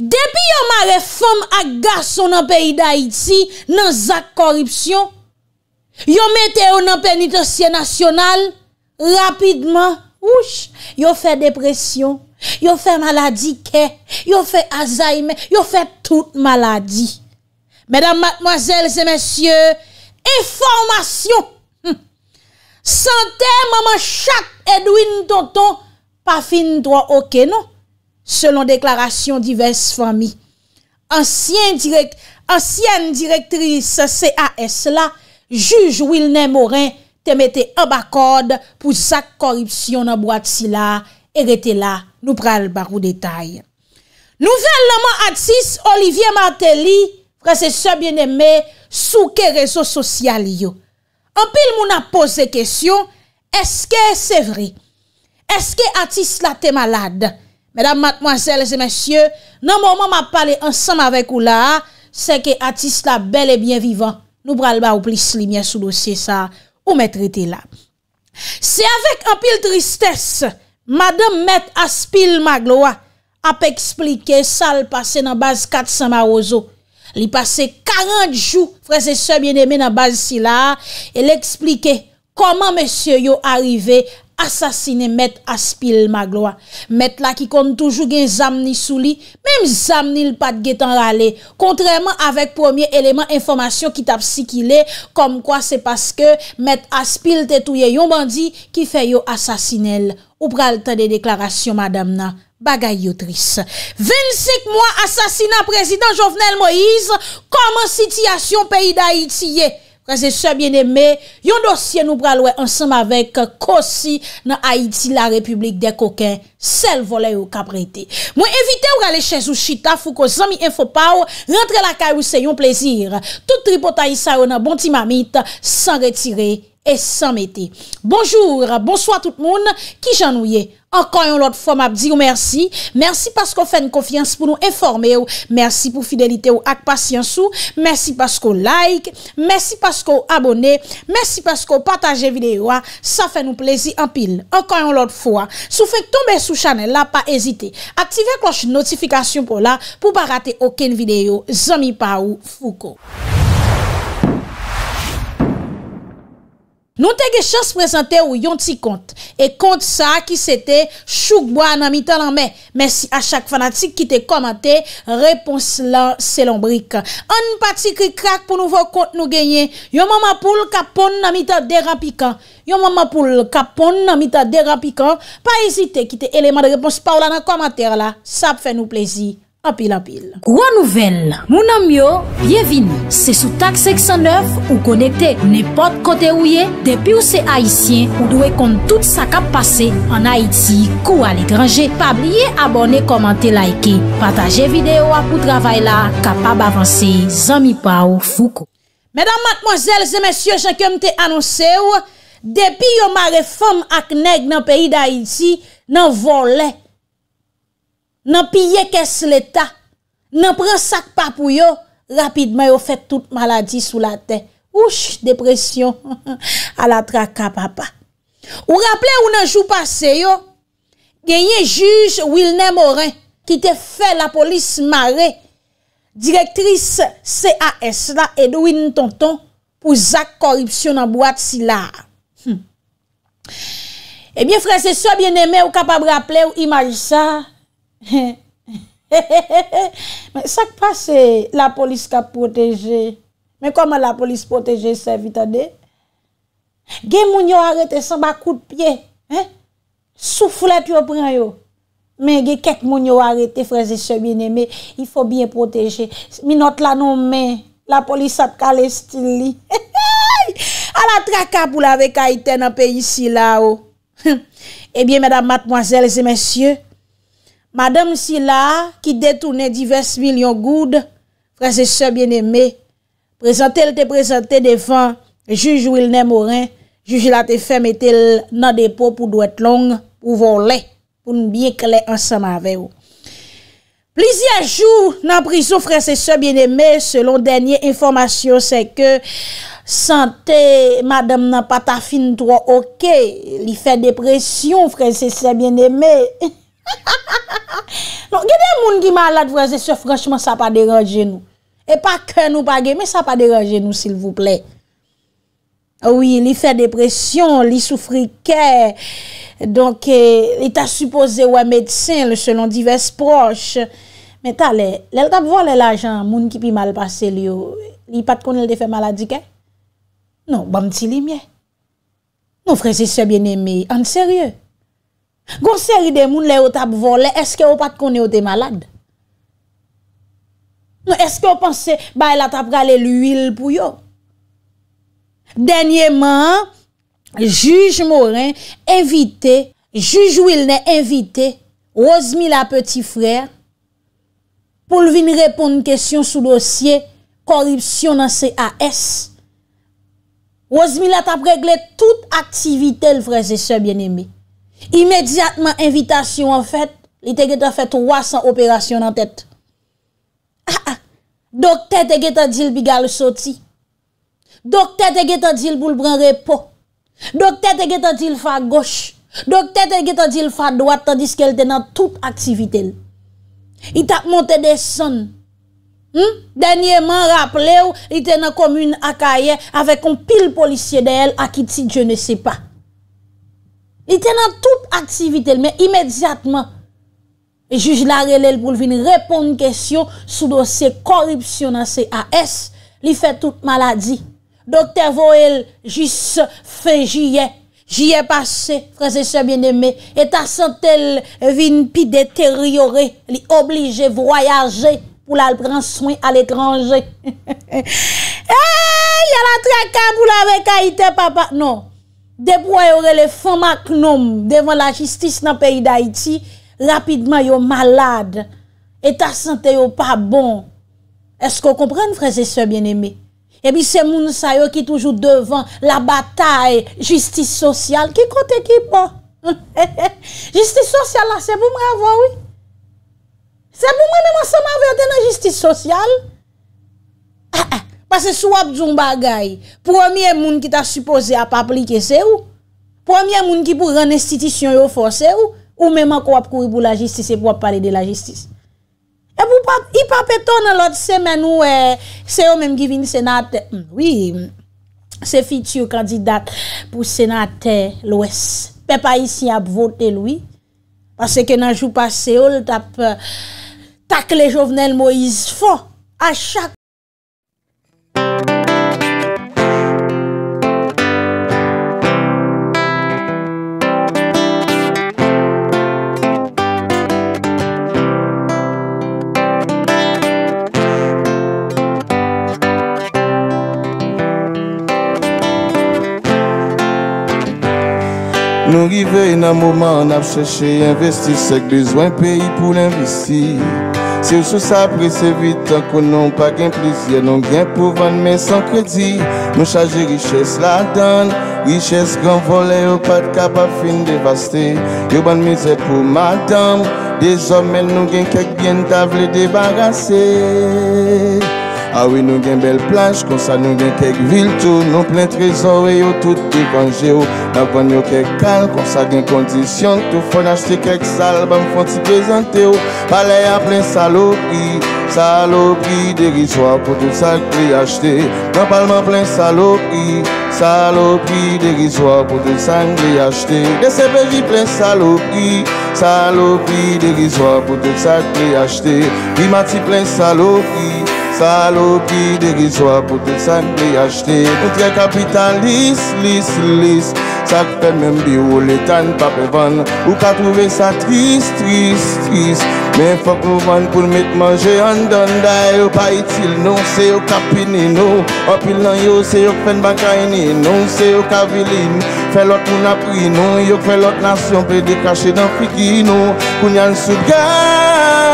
Depi yo ma refom ak gaso nan peyi da iti, nan zak koripsyon, yo mete yo nan penitensye nasyonal, rapidman, wush, yo fe depresyon, yo fe maladi ke, yo fe azaime, yo fe tout maladi. Medan matmoazel se mesye, e formasyon, sante maman chak edwine tonton, pa fin to ok non. selon deklarasyon divers fami. Ansyen direktris C.A.S. la, juj Wilnen Morin te mette abakod pou sak koripsyon nan boat si la, ere te la nou pral barou detay. Nouvel naman atis Olivier Martelly, prese se bieneme souke rezo sosyal yo. An pil moun apose kesyon, eske se vre? Eske atis la te malade? Mèdam matmwansèl, se mèsyè, nan mòman m ap pale ansanm avèk ou la, se ke atis la belè bèm vivan, nou pral ba ou plis li mè sou dosye sa ou mè trite la. Se avèk anpil tristès, madame mèd aspil magloa, ap eksplike sal pase nan baz kat san marozo. Li pase karant jou frese se mèdèmè nan baz si la, el eksplike koman mèsyè yo arrive, Asasine Met Aspil Magloa. Met la ki kon toujou gen zam ni souli, mem zam ni l pat getan lale. Kontreman avek pwemye eleman informasyon ki tap si ki le, kom kwa se paske Met Aspil te touye yon bandi ki feyo asasinel. Ou pral ten de deklarasyon madame nan, bagay yo tris. 25 mwa asasina prezident Jovenel Moise, kom an sitiyasyon peyi da itiye. Prese sebyen eme, yon dosye nou pralwe ansam avek kosi nan Haiti la Republik de Koken, sel vole ou kaprete. Mwen evite ou gale chez ou chita fou ko zami enfopaw, rentre la kay ou se yon plezir. Tout tripotayi sa ou nan bonti mamit, san retire et san mette. Bonjour, bonsoit tout moun, ki jan ou ye? Ankan yon lot fwa map diyo mersi, mersi pasko fè n konfians pou nou enforme yo, mersi pou fidelite yo ak pasyansou, mersi pasko like, mersi pasko abone, mersi pasko pataje videyo a, sa fè nou plezi an pil. Ankan yon lot fwa, sou fèk tombe sou chanel la pa ezite, aktive kloche notifikasyon pou la pou pa rate oken videyo, zomi pa ou fuko. Nou te ge chans prezante ou yon ti kont. E kont sa ki sete choukboa nan mita nan me. Mersi a chak fanatik ki te komate, repons la selonbrika. An pati ki krak pou nouvo kont nou genye. Yon maman pou l kapon nan mita derapika. Yon maman pou l kapon nan mita derapika. Pa ezite ki te eleman repons pa ou la nan komater la. Sa pfe nou plezi. Apil, apil Kwa nouvel, moun amyo, bienvini Se sou tak 609 ou konekte nepot kote ouye Depi ou se Haitien, ou dwe kon tout sa kap pase An Haiti, kou al ekranje Pabliye abone, komante, laike Pataje videyo apou travay la Kapab avanse, zami pa ou fuko Medan matmozel, zemensyo, jen kem te anonse ou Depi yo ma reform ak neg nan peyi da Haiti Nan volè nan piye kes leta, nan pren sak pa pou yo, rapidman yo fet tout maladi sou la ten. Oush, depresyon, ala traka papa. Ou rappele ou nan jou pase yo, genye juj Wilner Morin, ki te fe la polis Mare, direktris C.A.S. la Edwin Tonton, pou zak koripsyon nan boate si la. Hmm. Ebyen fran, se so bieneme ou kapab rappele ou imajisa, Sa k pa se la polis ka proteje Men koman la polis proteje se vitade Gen moun yo arete san ba kou de pye Soufou la tu yo pren yo Men gen kek moun yo arete freze se bine Men yfo bien proteje Minot la nou men La polis ap kalestili A la traka pou la ve ka iten apè yisi la o Ebyen eh mèdam matmoazèl zè mèsyè Madame Sylla, ki detounen divers milyon goud, fran se se bien eme, prezante l te prezante defan, juj ou il ne mouren, juj la te fem etel nan depo pou dwet long, pou volen, pou n'byen kle ansan ma ve ou. Plizi a jou nan prizon, fran se se bien eme, selon denye informasyon se ke, sante, madame nan patafine, ouke li fe depresyon, fran se se bien eme, e, Non, gèdè moun ki mal ad vreze se franchman sa pa deranje nou. E pa kèn ou pa gè, me sa pa deranje nou sil voul plè. Ou li fè depresyon, li soufri kè. Donk, euh, li ta suppose wè medsen, le selon divers proche. Meta, lèl tap vo lèl ajan moun ki pi mal pase li yo. Li pat konel de fè maladi kè? Non, bam ti li mè. Non, vreze se bienemè. An serye? Gon seri de moun lè yo tap volè, eske yo pat konè yo te malade? Non, eske yo panse, bay la tap gale l'uil pou yo? Denyèman, juj Morin, juj Wilne, invite Rosemilla Petit Frère pou l'vin reponde kèsyon sou dosye korripsyon nan C.A.S. Rosemilla tap regle tout aktivite l'frense sè bien-aimé. imediatman invitasyon an fèt, li te ge ah, ah. ta fèt 300 operasyon an tèt. Ha ha, dok tèt e ge ta dil bi gal soti, dok tèt e ge ta dil bou lbran repò, dok tèt e ge ta dil fa goch, dok tèt e ge ta dil fa dwat, tandis ke el tenan tout aktivitèl. I tap monte de son. Hmm? Danyèman rapple ou, li tenan komoun akaye, avèk an pil polisyè de el akiti, je ne se pa. Li te nan tout aktivite li men, imedjatman. Juj la relel pou li vin repon n kesyon sou dosye korupsyon an C.A.S. Li fe tout maladi. Dokter Voel jis fe jye. Jye pase, frase se bien deme. E ta sentel vin pi deteriore. Li oblige voyaje pou la pran swen al etranje. Eyyy, yalantre akabou la vek a ite papa. Non. Debwa yo rele fon mak nom devan la jistis nan peyi da iti, rapidman yo malade, etasante yo pa bon. Esko kompren freze se bien eme? Ebi se moun sa yo ki toujou devan la batay, jistis sosyal, ki kote ki pon. Jistis sosyal la se pou mwen avoy, oui. Se pou mwen mwen se mwen avoy den nan jistis sosyal. Pase sou ap zon bagay, promye moun ki ta suppose ap aplike se ou, promye moun ki pou ren estitisyon yo fò se ou, ou mèman kou ap kou i pou la jistis, e pou ap pale de la jistis. E pou pape ton alot semen ou se ou eh, mèm givini senate, hmm, oui, se fiti yo kandidat pou senate l'Ouest. Pe pa isi ap vote lwi, pase ke nan jou pa se ou, tap euh, tak le jovenel Moïse Fon, achak, Nou rive y nan mouman ap chèche investi, sek bezwen peyi pou l'investi. Se ou sou sa apre se vitan, konon pa gen plesye, non gen pou van men son kredi. Nou chage richès la dan, richès gran volè, yo pat ka pa fin devaste. Yo ban mizè pou madan, dezomen nou gen kek gen ta vle debarase. Ah oui, nous gain belle plage, comme ça nous gain quelques villes, tout, nous plein trésor et yo tout dépangé, yo. N'a pas n'y a quelques calmes, comme ça gain condition, tout faut acheter quelques albums, faut t'y présenter, yo. Palais à plein saloperie, saloperie dérisoire pour tout ça que j'ai acheté. Normalement plein saloperie, saloperie dérisoire pour tout ça que j'ai acheté. Des CPJ plein saloperie, saloperie dérisoire pour tout ça que j'ai acheté. Rimati plein saloperie, Sa lo ki de rizwa pou te san li yachte Mwen tre kapitan lis, lis, lis Sa kwen men bi wole tan pa pe van Ou ka prouve sa tris, tris, tris Men fok pou van pou mwen mwen je yon don Da yo pa itil nou, se yo kapine nou Opil nan yo, se yo kwen bakayine nou Se yo kaviline, fe lot moun apri nou Yo kwen lot nasyon, pe de kache dan fikino Kounyan soubgan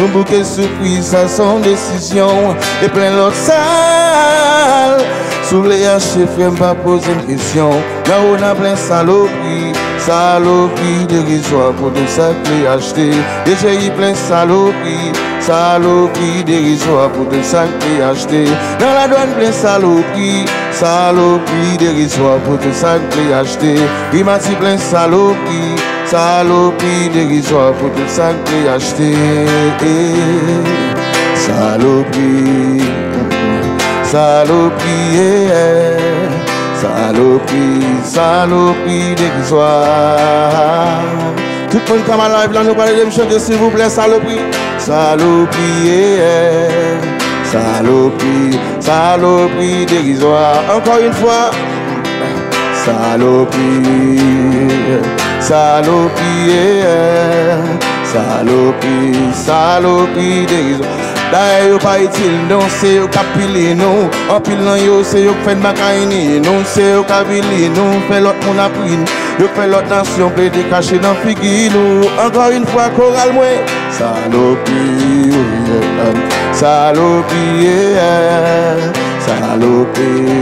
Un bouquet surprise à son décision Et plein l'autre salle Sous les haches, frère, pas poser une question Là on a plein saloperie Saloperie dérisoire pour tout ça acheter acheté Et j'ai eu plein saloperie Saloperie dérisoire pour tout sacs acheter acheté Dans la douane plein saloperie Saloperie dérisoire pour tout ça acheter acheté Il m'a dit plein saloperie Salopie déguisoir, faut tout sa acheté Salopie, salopie, salopie, salopie Salopi Tout Tout monde comme la nous parler de me chanter, s'il vous plaît, salopie, salopie, salopie, salopie déguisoire. Encore une fois salopie. Salopi, salopie, salopi, salopi dérision. D'ailleurs, pas est-il non, c'est au nous. non. En pilant yo, c'est au fait macaïni non, c'est au cabilé non. Fait l'autre mon apprine, yo fait l'autre nation, plaidé caché dans figuino. Encore une fois, choral moué, Salopi, salopie, salopi, salopie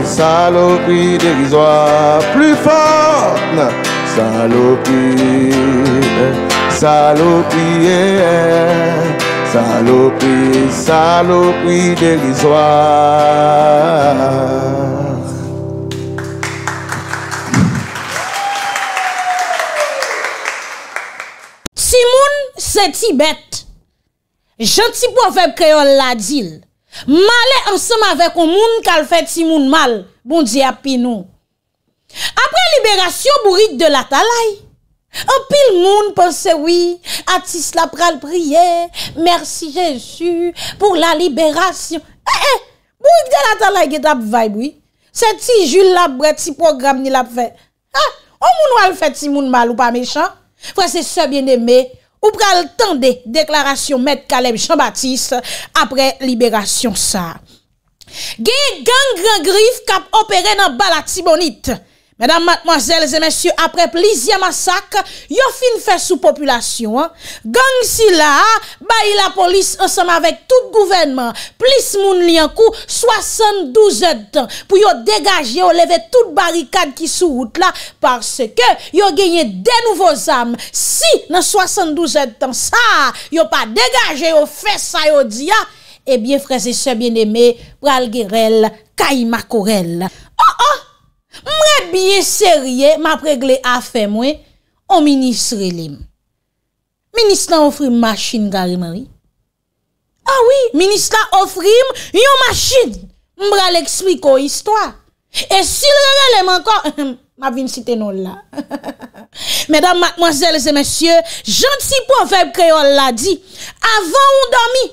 salopi, salopi dérisoire. Plus fort. Salopi, salopi, salopi, salopi, salopi de l'izwa. Timoun se tibet, jantipo feb kreol la dil, male ansama vek ou moun kal fet Timoun mal, bon di api nou. Apre liberasyon, bourik de la talay. Opil moun pense wii, atis la pral priye, mersi Jezu pou la liberasyon. E, eh, e, eh, bourik de la talay get ap vay wii, se ti jil la bre, ti program ni la fe. E, o moun wale fe ti moun mal ou pa mechan, fwese se bien eme, ou pral tende deklarasyon met kalem Jean-Baptiste apre liberasyon sa. Gen gangre grif kap operen ap bala ti bonit. Madame, mademoiselles et messieurs, apre plis ya masak, yo fin fè sou populasyon. Gang si la, ba yi la polis ansem avèk tout gouvenman, plis moun li ankou, 72 etan pou yo degaje ou leve tout barikad ki sou wout la parce ke yo genye de nouvo zame. Si nan 72 etan sa, yo pa degaje ou fè sa yo di ya, ebyen frèze se bien eme, pral girel, kayi makorel. Oh oh! Mre biye serye, ma pregle a fe mwe, o minis relim. Minis la ofrim masin gari mari. A wii, minis la ofrim yon masin. Mbra l'eksplik o histwa. E sirrele mankon, ma vin sitenon la. Medan, madmozèlze, mesyè, jant si profèb kreol la di, avan ou domi,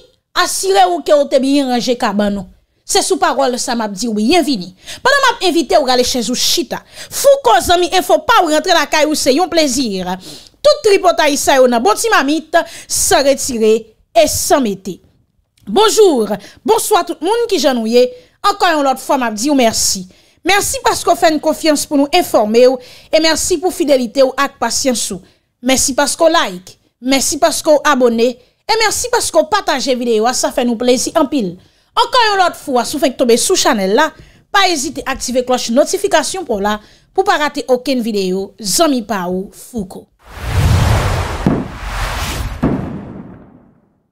asire ou kreote bi yon range kaban nou. Se sou parol sa map di ou bienvini. Pana map evite ou gale chez ou chita. Fou ko zami en fò pa ou rentre la kay ou se yon plezir. Tout tripotay sa ou nan boti mamit, se retire et se mette. Bonjour, bonsoit tout moun ki janouye. Anka yon lot fò map di ou mersi. Mersi pasko fèn kofyans pou nou informe ou. E mersi pou fidelite ou ak pasyans ou. Mersi pasko like. Mersi pasko abone. E mersi pasko pataje videyo a sa fè nou plezi anpil. Okan yon lot fwa sou fek tobe sou chanel la, pa ezite aktive kloche notifikasyon pou la pou pa rate oken videyo zami pa ou fuko.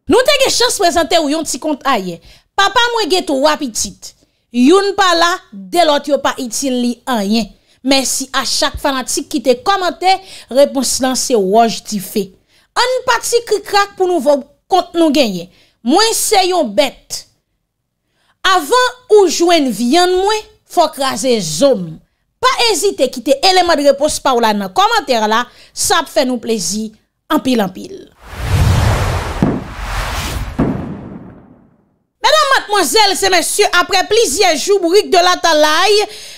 Nou te ge chans prezante ou yon ti kont a ye. Papa mwen ge tou wapitit. Yon pa la, delot yo pa itin li anyen. Mersi a chak fanatik ki te komante, reponslan se waj di fe. An pati ki krak pou nou vop kont nou genye. Mwen se yon bete. avan ou jwen vyan mwen, fok raze zon. Pa ezite kite eleman repos pa ou lan nan komantere la, sap fè nou plezi anpil anpil. Mèdame matmozèl, se mèsyè, apre plizye joubou rik de la talay,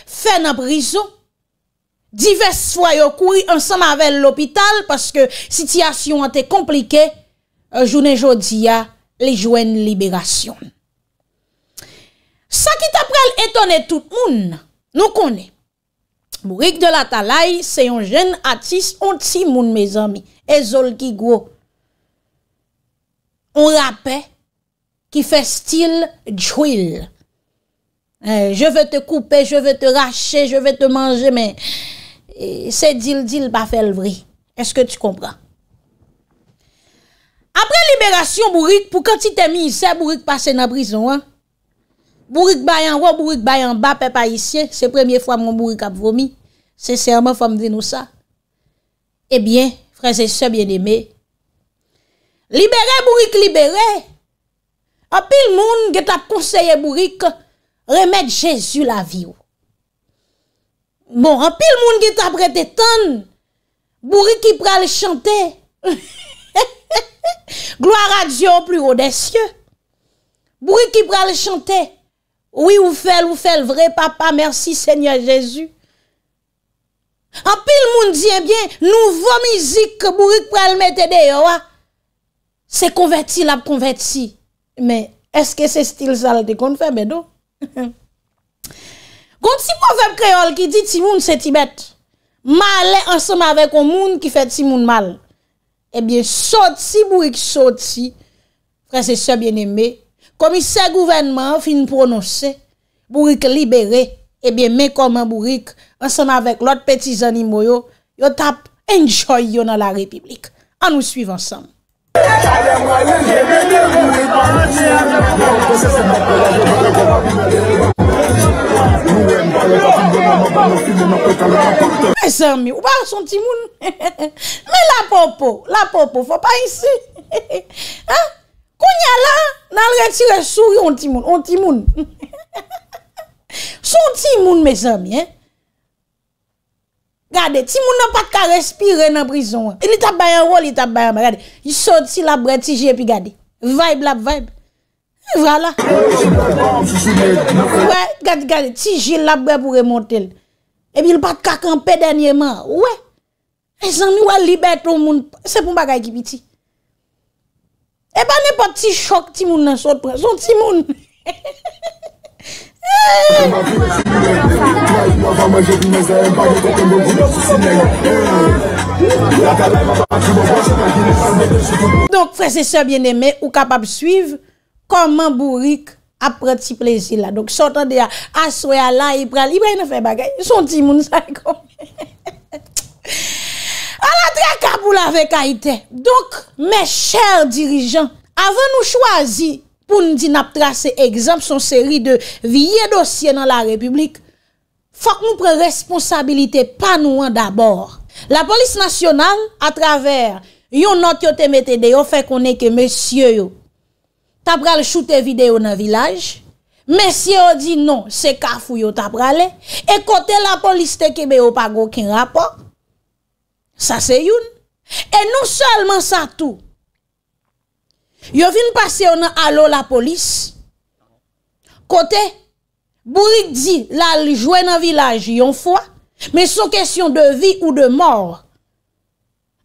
fè nan briso. Dives fwayo koui ansan avèl l'opital paske sityasyon ante komplike, euh, jounen jodi ya li jwen liberasyon. Sa ki ta prel etone tout moun, nou konen. Bourik de la talay, se yon jen atis, ont si moun, me zami, e zol ki gwo. On rape, ki fe stil djouil. E, je ve te koupe, je ve te rache, je ve te manje, men e, se dil dil pa fel vri. Eske tu kompran? Apre liberasyon, Bourik, pou ka ti te mi, se Bourik pase na brison, an? Bourik bayan wou, bourik bayan ba, pepa isye, se premye fwa moun bourik ap vomi. Se serman fwa mwen venou sa. Ebyen, freze se byen eme. Libere bourik, libere. Opil moun get ap konseye bourik, remet jesu la vi ou. Bon, opil moun get ap rete tan, bourik i pra le chante. Gloar adzio plurou desye. Bourik i pra le chante. Oui ou fèl, ou fèl, vre papa, mersi Seigneur Jezu. An pi l moun diye, eh bien, nou vò mizik, bourik pral mette de, yo wa. Se konverti la konverti. Men, eske se stil sal te konfer, bedo? Kon ti pou fèb kreol ki di ti moun se ti bet, malè ansèm avèk o moun ki fè ti moun mal. Ebyen, sot si bourik sot si, prese se bienembe, komi se gouvenman fin prononse bourik libere ebyen eh me koman bourik ansan avèk lot peti zanim boyo yo tap enjoy yo nan la republik an nou suiv ansan mè sèrmi ou pa son timoun mè la popo la popo fò pa yisi mè sèrmi ou pa son timoun Konya la, nan re tirè souri, on timoun. On timoun. Son timoun me zan mi, eh. Gade, timoun nan pat ka respire nan prison. E li tabay an rol, li tabay an man. Gade, yi sot ti labre ti jè pi gade. Vibe lab vibe. Yi vrala. We, gade, gade, ti jè labre pou remonte l. E pi l pat kakan pe denye man. We. E zan mi wè libet ou moun. Se pou mba gaya ki piti. E eh ba ne pa ti chok ti moun nan sot prez, son ti moun. Donk frese se bien eme ou kapap suive, koman bou rik ap pre ti plezi la. Donk sot an de a aswe alay prez, li prez nan fe bagay, son ti moun. Aladre Kaboul avek a ite. Donk, me chèr dirijan, avè nou chwazi pou nou di nap trase egzamp son seri de viye dosye nan la republik, fòk nou pre responsabilite pa nou an dabor. La polis nasyonal, a traver yon not yo temete deyo, fè konè ke mèsyè yo, tabral choute videyo nan vilaj, mèsyè yo di non, se kafou yo tabralè, e kote la polis tekebe yo pa gòk en rapòk, Sa se yon. E nou salman sa tou. Yo vin pase yon alo la polis. Kote, bourik di la ljwen an vilaj yon fwa. Men so kesyon de vi ou de mor.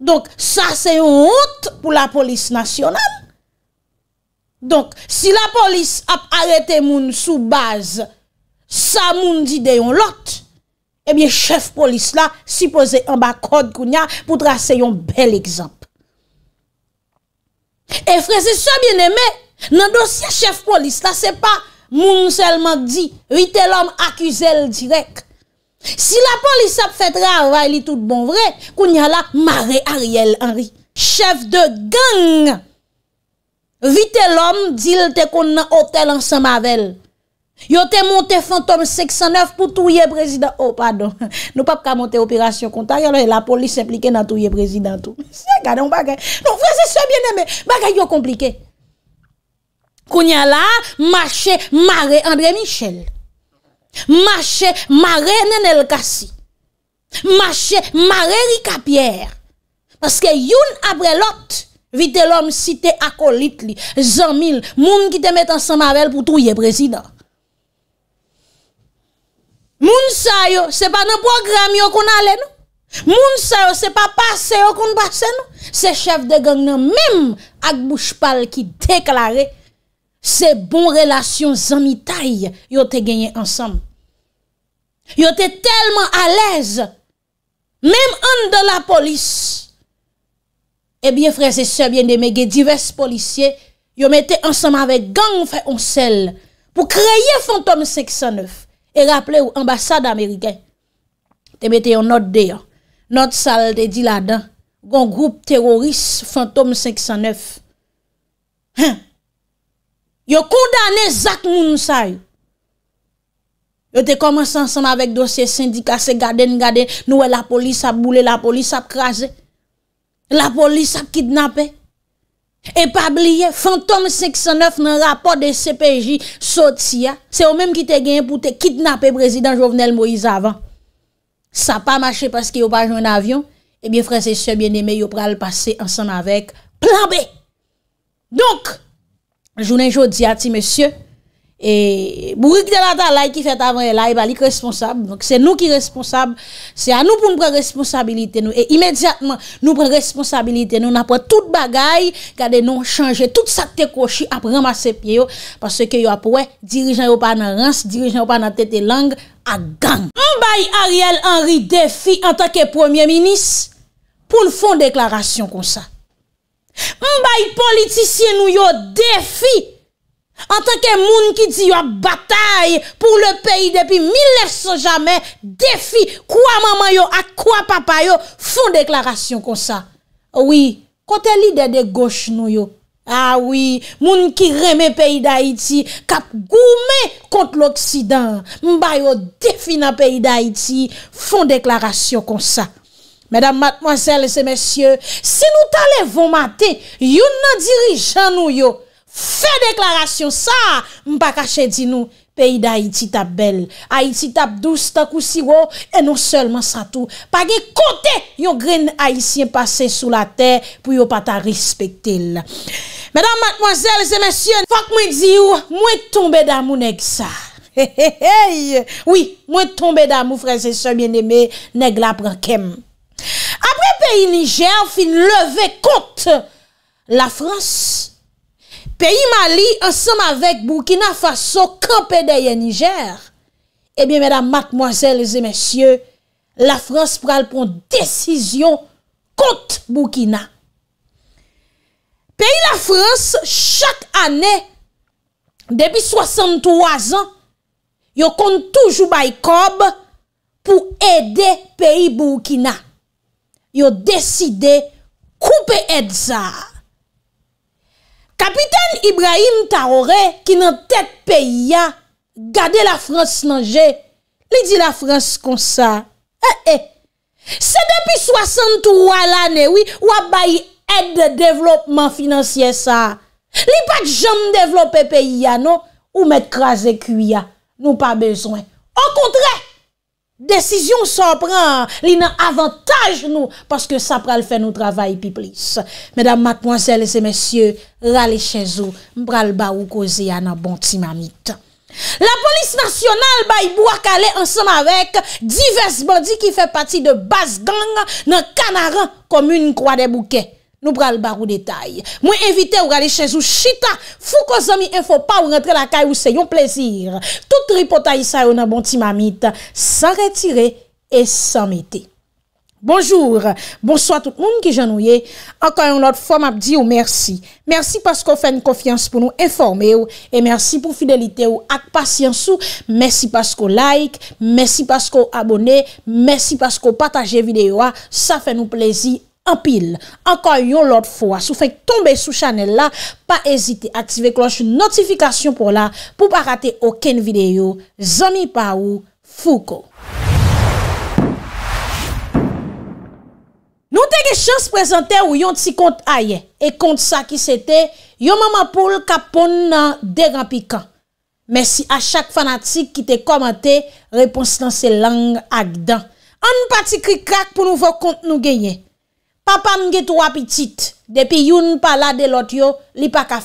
Donk sa se yon hot pou la polis nasyonal. Donk si la polis ap arete moun sou baz, sa moun di de yon lote. Ebyen, chef polis la, si pose yon bakode kounya, poudra se yon bel ekzamp. E freze so bien eme, nan dosye chef polis la, se pa moun selman di, vite l'om akuse l direk. Si la polis ap fet rar, vay li tout bon vre, kounya la mare Ariel Henry, chef de gang. Vite l'om, dil te kon nan otel ansan mavel. Yo te monte fantom 609 pou touye prezident. Oh, pardon. Nou pape ka monte operasyon kontaryon. La polis implike nan touye prezident. Se gadan bagay. Non, prezident se bieneme. Bagay yo komplike. Kounya la, mache mare André Michel. Mache mare Nenel Kassi. Mache mare Rika Pierre. Paske yon apre lot. Vite l'om site akolit li. Zan mil moun ki te met an san mavel pou touye prezident. Moun sa yo se pa nan program yo kon ale nou Moun sa yo se pa pase yo kon base nou Se chef de gang nan mèm ak bouchpal ki deklare Se bon relasyon zanmi tay yo te genye ansam Yo te telman alèze Mèm an de la polis Ebyen eh fre se sebyen de mège divers polisye Yo mette ansam avek gang fe onsel Po kreye fantom 609 E raple ou ambasade Ameriken. Te bete yo not de yo. Not sal te di la dan. Gon groupe teroris Fantome 509. Hen. Yo kondane Zak Mounsa yo. Yo te komanse ansanm avek dosye sindikase gaden gaden. Nou e la polis ap boule, la polis ap kraze. La polis ap kidnap e. E pa bliye, fantom 509 nan rapor de CPJ sot si ya. Se ou menm ki te gen pou te kidnape Brezi dan Jovenel Moïse avan. Sa pa mache paske yo pa jwen avyon. Ebyen franse se bien eme yo pral pase ansan avek. Plan B. Donk, jounen jo diya ti mesye. E, Bourouk de la talay ki fet avre la E balik responsable Se nou ki responsable Se anou pou nou pre responsabilite nou E imediatman nou pre responsabilite nou N apwe tout bagay Kade nou chanje tout sa te kouchi Aprema se pye yo Parce ke yo apwe dirijan yo pa nan rance Dirijan yo pa nan tete lang A gang Mbaye Ariel Henry defi Antake premier minis Pou nou fon deklarasyon kon sa Mbaye politisyen nou yo defi En tanke moun ki di yo batay Pou le peyi depi miler se jame Defi kwa maman yo A kwa papa yo Fon deklarasyon kon sa Ouwi, kote lide de goche nou yo A ah ouwi, moun ki reme peyi da iti Kap goume kont l'oksidan Mba yo defi nan peyi da iti Fon deklarasyon kon sa Medan matman sel se mesye Si nou tale von mate Yon nan dirijan nou yo Fè deklarasyon sa, mpa kache di nou, peyi da Haiti tap bel. Haiti tap douz, tak ou siwo, e nou selman satou. Pagè kote yo gren Haitien pase sou la tè, pou yo pata rispektil. Mèdam, matmozèl, zèmèsyen, fòk mwen di ou, mwen tombe damou neg sa. He he he, oui, mwen tombe damou, frèze, se mwen eme, neg la brankem. Apre peyi Niger, fin leve kote la Frans. Peyi Mali, ansam avek Burkina Faso, kampedeye Niger. Ebyen, mèdam, matmoazèl, lèzè, mèsyè, la Frans pral pon desisyon kont Burkina. Peyi la Frans, chak anè, debi 63 an, yo kont toujou bayi kob pou ede peyi Burkina. Yo deside koupe edza. Kapiten Ibrahim Taoré, ki nan tet peyi ya, gade la Frans nan jè, li di la Frans kon sa, e e, se depi 63 la ne wè, wè bayi ed de devlopman finansye sa, li pat jom devloppe peyi ya non, ou met kras e kuy ya, nou pa bezwen, an kontre, Desisyon son pran li nan avantaj nou paske sa pral fè nou travay pi plis. Medan matponsel se mesye rale chenzo mpral ba ou koze ya nan bon ti mamit. La polis nasyonal bayi bwa kale ansan avek divers body ki fè pati de bas gang nan kanaran komoun kwa de bouke. Nou bral bar ou detay. Mwen evite ou gale chez ou chita. Fou ko zami enfo pa ou rentre la kay ou se yon plezir. Tout ripota yisa ou nan bonti mamit. E san retire et san mete. Bonjour. Bonsoit tout moun ki janouye. Anka yon lot fom ap di ou mersi. Mersi pasko fèn kofyans pou nou informe ou. E mersi pou fidelite ou ak pasyans ou. Mersi pasko like. Mersi pasko abone. Mersi pasko pataje videyo a. Sa fè nou plezir. Anpil, anka yon lot fwa sou fèk tombe sou chanel la, pa ezite aktive kloche notifikasyon pou la pou pa rate oken videyo. Zoni pa ou, fou ko. Nou te ge chans prezante ou yon ti kont a ye. E kont sa ki se te, yon mama pou l kapon nan degan pika. Mersi a chak fanatik ki te komante, repons nan se lang ak dan. An pa ti krikrak pou nou vò kont nou genye. Papa mge tou api chit depi yon pala de lot yo li pa kafi.